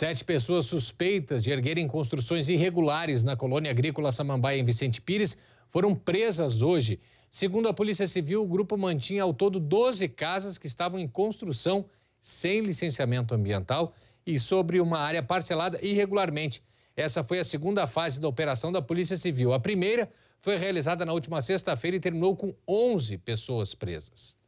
Sete pessoas suspeitas de erguerem construções irregulares na colônia agrícola Samambaia, em Vicente Pires, foram presas hoje. Segundo a Polícia Civil, o grupo mantinha ao todo 12 casas que estavam em construção sem licenciamento ambiental e sobre uma área parcelada irregularmente. Essa foi a segunda fase da operação da Polícia Civil. A primeira foi realizada na última sexta-feira e terminou com 11 pessoas presas.